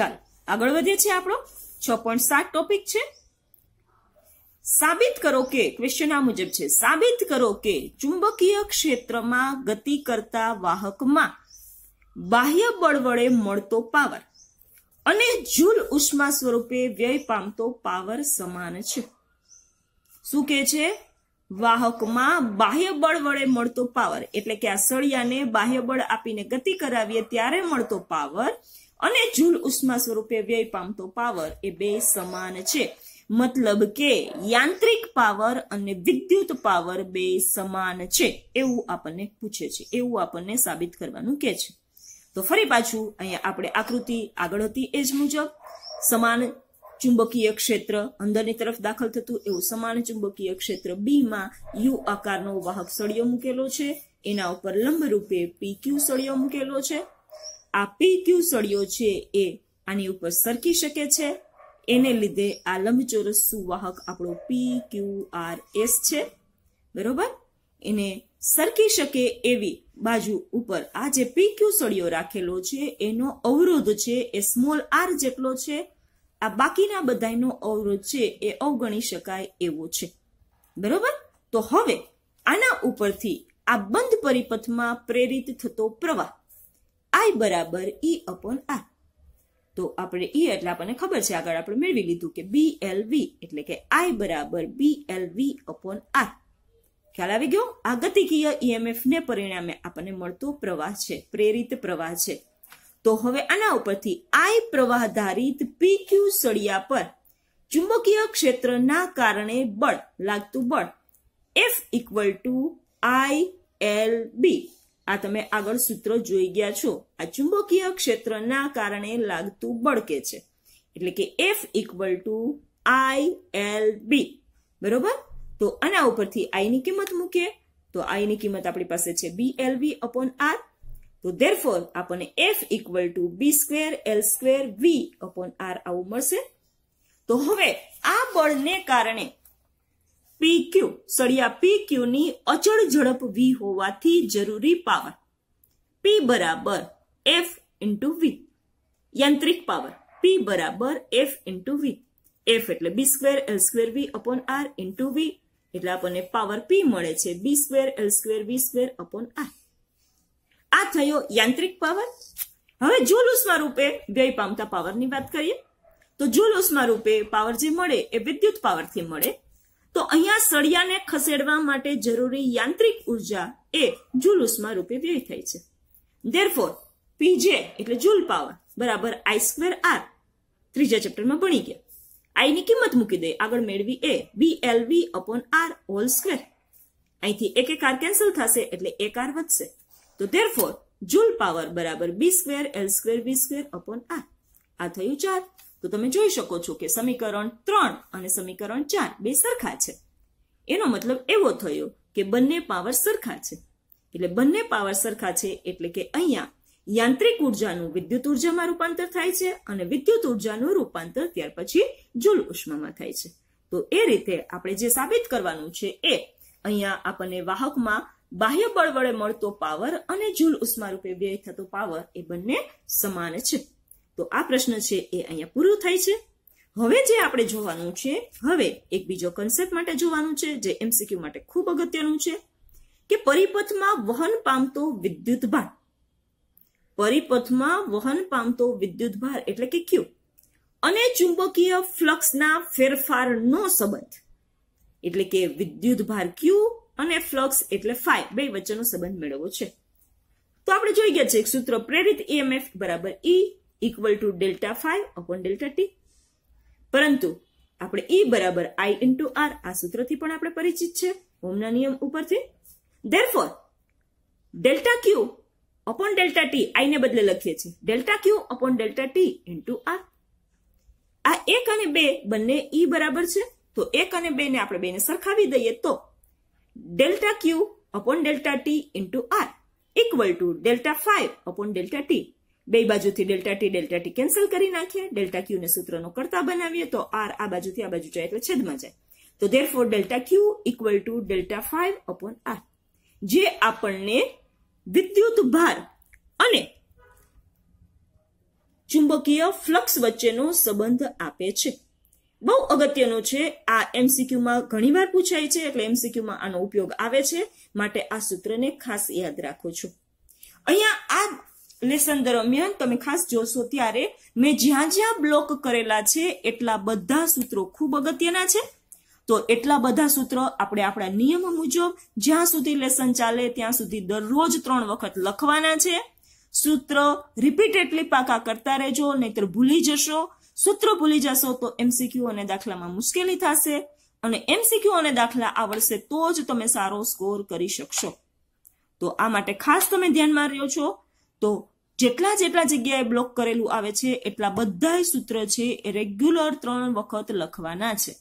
ચાલો આગળ વધીએ છીએ આપણો છ પોઈન્ટ સાત ટોપિક છે સાબિત કરો કે ક્વેશ્ચન આ મુજબ છે સાબિત કરો કે ચુંબકીય ક્ષેત્રમાં ગતિ કરતા વાહકમાં બાહ્ય બળ વડે મળતો પાવર અને જૂલ ઉષ્મા સ્વરૂપે વ્યય પામતો પાવર સમાન છે શું કે છે વાહકમાં બાહ્ય બળ વડે મળતો પાવર એટલે કે આ સળિયાને બાહ્ય બળ આપીને ગતિ કરાવીએ ત્યારે મળતો પાવર અને જૂલ ઉષ્મા સ્વરૂપે વ્યય પામતો પાવર એ બે સમાન છે મતલબ કે યાંત્રિક પાવર અને વિદ્યુત પાવર બે સમાન છે એવું આપણને પૂછે છે એવું આપણને સાબિત કરવાનું કે છે તો ફરી પાછું અહીંયા આપણે આકૃતિ આગળ હતી એ જ મુજબ સમાન ચુંબકીય ક્ષેત્ર અંદરની તરફ દાખલ થતું એવું સમાન ચુંબકીય ક્ષેત્ર બીમાં યુ આકારનો વાહક સળિયો મૂકેલો છે એના ઉપર લંબરૂપે પી ક્યુ સળિયો મૂકેલો છે આ પી ક્યુ સળિયો છે એ આની ઉપર સરકી શકે છે એને લીધે આ લંબચોરસ સુવાહક આપણો પી ક્યુ આર એસ છે બરોબર એને સરકી શકે એવી બાજુ ઉપર આ જે પી ક્યુ સળિયો રાખેલો છે એનો અવરોધ છે એ સ્મોલ આર જેટલો છે આ બાકીના બધાનો અવરોધ છે એ અવગણી શકાય એવો છે બરોબર તો હવે આના ઉપરથી આ બંધ પરિપથમાં પ્રેરિત થતો પ્રવાહ આઈ બરાબર ઈ અપોન આ તો આપણે ઈ એટલે આપણને ખબર છે આગળ આપણે મેળવી લીધું કે બી એલ વી એટલે કે આઈ બરાબર B L V upon R ખ્યાલ આવી ગયો આ ગતિકીય ઈએમએફને પરિણામે આપણને મળતો પ્રવાહ છે પ્રેરિત પ્રવાહ છે તો હવે આના ઉપરથી આઈ પ્રવાહ ધારિત ક્યુ સળિયા પર ચુંબકીય ક્ષેત્રના કારણે બળ લાગતું બળ F equal to I L B આ તમે આગળ સૂત્ર જોઈ ગયા છો આ ચુંબકીય ક્ષેત્રના કારણે લાગતું બળકે છે એટલે કે F equal to I L B બરોબર તો આના ઉપરથી આઈની કિંમત મૂકીએ તો આઈની કિંમત આપણી પાસે છે B L V upon R તો ફોર આપણને F equal to B square L square V upon R આવું મળશે તો હવે આ બળને કારણે પી ક્યુ સળિયા પીક્યુ ની અચળ ઝડપ વી હોવાથી જરૂરી પાવર પી બરાબર એફ ઇન્ટુ વી યાંત્રિક પાવર પી બરાબર એફ ઇન્ટુ વી એફ એટલે B square L square V upon R into V એટલે આપણને પાવર પી મળે છે B square L square V square upon R આ થયો યાંત્રિક પાવર હવે જુલુસમાં રૂપે વ્યય પામતા પાવરની વાત કરીએ તો જુલુસમાં રૂપે પાવર જે મળે એ વિદ્યુત પાવરથી મળે તો અહીંયા સળિયાને ખસેડવા માટે જરૂરી યાંત્રિક ઉર્જા એ જુલુસમાં રૂપે વ્યય થાય છે દેરફોર પીજે એટલે જુલ પાવર બરાબર આઈ સ્ક્વેર આર ત્રીજા ચેપ્ટરમાં ભણી ગયા આઈની કિંમત મૂકી દે આગળ મેળવી એ V L V upon R whole square અહીંથી એક એક આર કેન્સલ થશે એટલે એક આર વધશે તો ધેરફોર જુલ પાવર બરાબર B square L square B square upon R આ થયું ચાર તો તમે જોઈ શકો છો કે સમીકરણ ત્રણ અને સમીકરણ ચાર બે સરખા છે એનો મતલબ એવો થયો કે બંને પાવર સરખા છે એટલે બંને પાવર સરખા છે એટલે કે અહીંયા યાંત્રિક ઉર્જાનું વિદ્યુત ઉર્જામાં રૂપાંતર થાય છે અને વિદ્યુત ઉર્જાનું રૂપાંતર ત્યાર પછી જુલ ઉષ્મામાં થાય છે તો એ રીતે આપણે જે સાબિત કરવાનું છે એ અહીંયા આપણને વાહકમાં બાહ્ય બળ વડે મળતો પાવર અને જુલ ઉષ્મા રૂપે વ્યય થતો પાવર એ બંને સમાન છે તો આ પ્રશ્ન છે એ અહીંયા પૂરો થાય છે હવે જે આપણે જોવાનું છે હવે એક બીજો કન્સેપ્ટ માટે જોવાનું છે જે એમસીક્યુ માટે ખૂબ અગત્યનું છે કે પરિપથમાં વહન પામતો વિદ્યુત ભાર પરિપથમાં વહન પામતો વિદ્યુત ભાર એટલે કે ક્યુ અને ચુંબકીય ફ્લક્સના ફેરફારનો સંબંધ એટલે કે વિદ્યુત ભાર ક્યુ અને ફ્લક્સ એટલે ફાઈ બે વચ્ચેનો સંબંધ મેળવવો છે તો આપણે જોઈ ગયા છે એક સૂત્ર પ્રેરિત ઈએમએફ e બરાબર E e, equal to delta phi upon delta T પરંતુ આપણે ઈ e બરાબર આઈ ઇન્ટુ આર આ સૂત્રથી પણ આપણે પરિચિત છે ઓમના નિયમ ઉપરથી for delta Q upon delta T I ને બદલે લખીએ છીએ delta Q upon delta T into R આ એક અને બે બંને ઈ e બરાબર છે તો એક અને બે ને આપણે બેને સરખાવી દઈએ તો delta Q upon delta T into R equal to delta phi upon delta T બે બાજુથી delta T delta T cancel કરી નાખીએ ડેલ્ટા ક્યુ ને સૂત્રનો કરતા બનાવીએ તો આર આ બાજુથી આ બાજુ જાય એટલે છેદમાં જાય તો therefore delta Q equal to delta phi upon R જે આપણને વિદ્યુત ભાર અને ચુંબકીય ફ્લક્સ વચ્ચેનો સંબંધ આપે છે બહુ અગત્યનો છે આ એમસીક્યુમાં ઘણીવાર પૂછાય છે એટલે એમસીક્યુમાં આનો ઉપયોગ આવે છે માટે આ સૂત્રને ખાસ યાદ રાખો છો અહીંયા આ લેસન દરમિયાન તમે ખાસ જોશો ત્યારે મેં જ્યાં જ્યાં બ્લોક કરેલા છે એટલા બધા સૂત્રો ખૂબ અગત્યના છે તો એટલા બધા સૂત્રો આપણે આપણા નિયમ મુજબ જ્યાં સુધી લેસન ચાલે ત્યાં સુધી દરરોજ ત્રણ વખત લખવાના છે સૂત્ર રિપીટેડલી પાકા કરતા રહેજો નહીતર ભૂલી જશો સૂત્ર ભૂલી જશો તો એમસીક્યુ અને દાખલામાં મુશ્કેલી થશે અને એમસીક્યુ અને દાખલા આવડશે તો જ તમે સારો સ્કોર કરી શકશો તો આ માટે ખાસ તમે ધ્યાનમાં રહ્યો છો તો જેટલા જેટલા જગ્યાએ બ્લોક કરેલું આવે છે એટલા બધા સૂત્ર છે એ રેગ્યુલર ત્રણ વખત લખવાના છે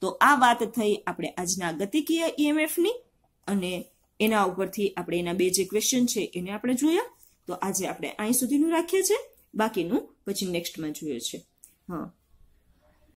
તો આ વાત થઈ આપણે આજના ગતિકીય ઈએમએફની e અને એના ઉપરથી આપણે એના બે જે ક્વેશ્ચન છે એને આપણે જોયા તો આજે આપણે અહીં સુધીનું રાખીએ છીએ બાકીનું પછી નેક્સ્ટમાં જોયું છે હા